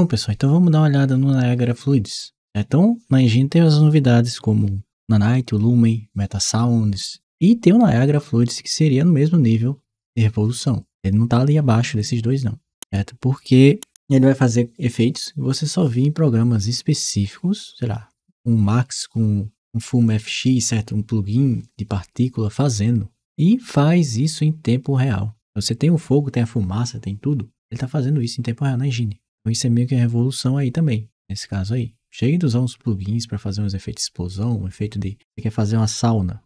Bom, pessoal, então vamos dar uma olhada no Niagara Fluids. Né? Então, na engine tem as novidades como Nanite, o Lumen, Metasounds e tem o Niagara Fluids que seria no mesmo nível de revolução. Ele não está ali abaixo desses dois não, certo? Porque ele vai fazer efeitos que você só vê em programas específicos, sei lá, um Max com um Full FX, certo? Um plugin de partícula fazendo. E faz isso em tempo real. Você tem o fogo, tem a fumaça, tem tudo. Ele está fazendo isso em tempo real na engine. Então isso é meio que a revolução aí também, nesse caso aí. Cheio de usar uns plugins para fazer uns efeitos de explosão, um efeito de... Você quer fazer uma sauna,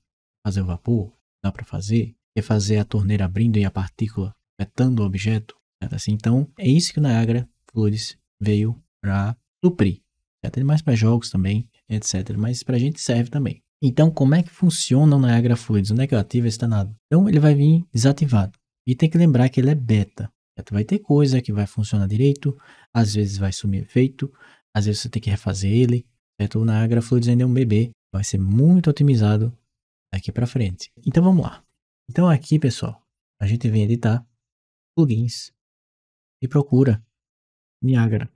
fazer o vapor, dá para fazer. Quer fazer a torneira abrindo e a partícula afetando o objeto, certo? Assim, então é isso que o Niagara Flores veio para suprir, certo? E mais para jogos também, etc. Mas para a gente serve também. Então, como é que funciona o Niagara Fluids? O negativo é está nada. Então, ele vai vir desativado. E tem que lembrar que ele é beta. Vai ter coisa que vai funcionar direito, às vezes vai sumir efeito, às vezes você tem que refazer ele, certo? O Niagara Flow Design é um bebê, vai ser muito otimizado daqui para frente. Então vamos lá. Então aqui, pessoal, a gente vem editar plugins e procura Niagara.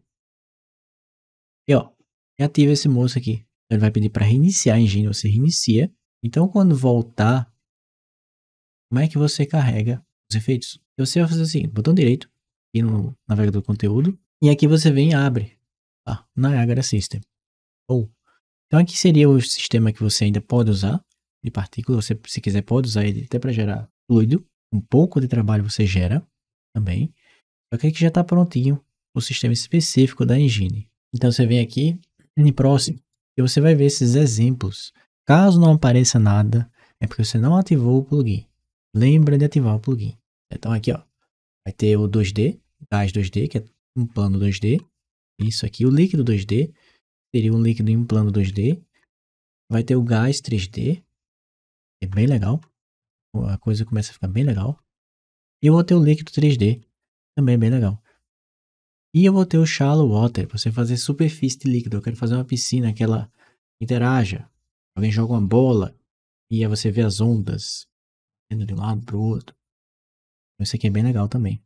E ó, ativa esse moço aqui. Ele vai pedir para reiniciar a engine, você reinicia. Então quando voltar, como é que você carrega os efeitos, então, você vai fazer assim, botão direito, aqui no navegador conteúdo, e aqui você vem e abre, tá? Niagara System. Ou, então aqui seria o sistema que você ainda pode usar, de partícula, você se quiser pode usar ele até para gerar fluido, um pouco de trabalho você gera também, só que aqui já está prontinho o sistema específico da engine. Então você vem aqui em próximo e você vai ver esses exemplos. Caso não apareça nada, é porque você não ativou o plugin lembra de ativar o plugin. Então aqui, ó, vai ter o 2D, gás 2D, que é um plano 2D. Isso aqui, o líquido 2D, seria um líquido em um plano 2D. Vai ter o gás 3D, é bem legal. A coisa começa a ficar bem legal. E eu vou ter o líquido 3D, também é bem legal. E eu vou ter o shallow water, para você fazer superfície de líquido. Eu quero fazer uma piscina que ela interaja. Alguém joga uma bola e aí você vê as ondas de um lado pro outro. Isso aqui é bem legal também.